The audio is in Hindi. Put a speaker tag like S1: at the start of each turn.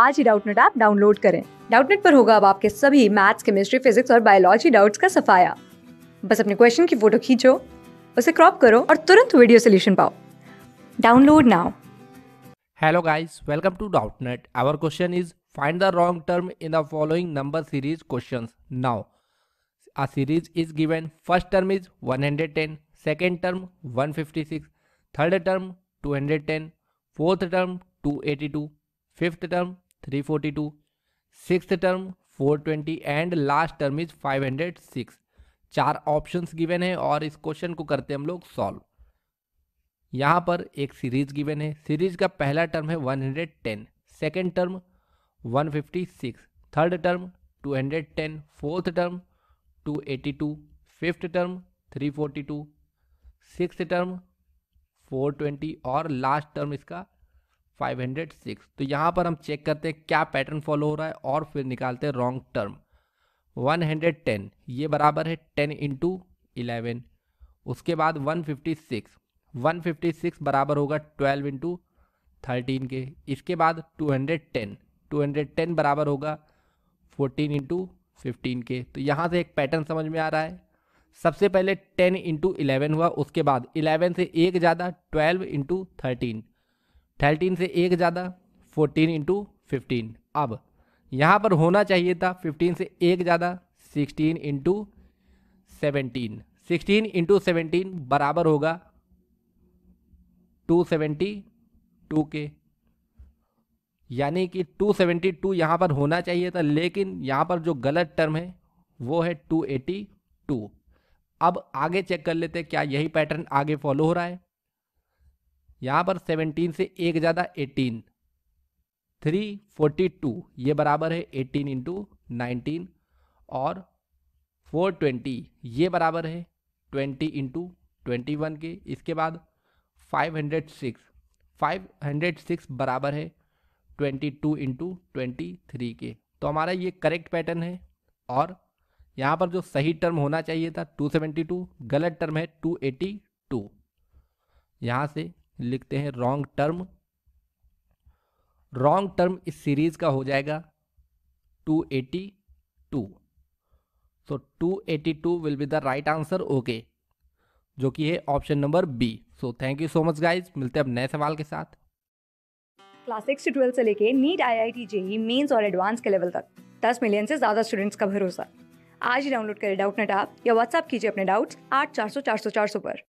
S1: आज ही डाउटनेट ऐप डाउनलोड करें डाउटनेट पर होगा अब आपके सभी मैथ्स केमिस्ट्री फिजिक्स और बायोलॉजी डाउट्स का सफाया बस अपने क्वेश्चन की फोटो खींचो उसे क्रॉप करो और तुरंत वीडियो सोल्यूशन पाओ download now
S2: hello guys welcome to Doubtnut our question is find the wrong term in the following number series questions now a series is given first term is 110 second term 156 third term 210 fourth term 282 fifth term three forty two six term four twenty and last term is five hundred six चार ऑप्शन गिवेन है और इस क्वेश्चन को करते हैं हम लोग सॉल्व यहाँ पर एक सीरीज गिवेन है सीरीज का पहला टर्म है one hundred ten second term one fifty six third term two hundred ten fourth term two eighty two fifth term three forty two six term four twenty और लास्ट टर्म इसका 506 तो यहाँ पर हम चेक करते हैं क्या पैटर्न फॉलो हो रहा है और फिर निकालते हैं रॉन्ग टर्म 110 ये बराबर है 10 इंटू इलेवन उसके बाद 156 156 बराबर होगा 12 इंटू थर्टीन के इसके बाद 210 210 बराबर होगा 14 इंटू फिफ्टीन के तो यहाँ से एक पैटर्न समझ में आ रहा है सबसे पहले 10 इंटू इलेवन हुआ उसके बाद 11 से एक ज़्यादा 12 इंटू थर्टीन थर्टीन से एक ज़्यादा फोर्टीन इंटू फिफ्टीन अब यहाँ पर होना चाहिए था फिफ्टीन से एक ज़्यादा sixteen into seventeen sixteen into seventeen बराबर होगा टू सेवेंटी टू के यानी कि टू सेवेंटी टू यहाँ पर होना चाहिए था लेकिन यहाँ पर जो गलत टर्म है वो है टू एटी टू अब आगे चेक कर लेते हैं क्या यही पैटर्न आगे फॉलो हो रहा है यहाँ पर सेवनटीन से एक ज़्यादा एटीन थ्री फोर्टी टू ये बराबर है एटीन इंटू नाइनटीन और फोर ट्वेंटी ये बराबर है ट्वेंटी इंटू ट्वेंटी वन के इसके बाद five hundred six five hundred six बराबर है twenty two into twenty three के तो हमारा ये करेक्ट पैटर्न है और यहाँ पर जो सही टर्म होना चाहिए था टू सेवेंटी टू गलत टर्म है टू एटी टू यहाँ से लिखते हैं रॉन्ग टर्म रॉन्ग टर्म इस सीरीज का हो जाएगा 282 so so, 282 will be the right answer okay जो कि है option number B so thank you so much guys मिलते हैं अब नए सवाल के साथ
S1: क्लास सिक्स से ट्वेल्थ से लेके NEET I I T JEE Mains और एडवांस के लेवल तक दस मिलियन से ज़्यादा स्टूडेंट्स का भरोसा आज ही डाउनलोड करें डाउट नेट आप या व्हाट्सअप कीजिए अपने डाउट्स आठ चार सौ चार सौ चार सौ पर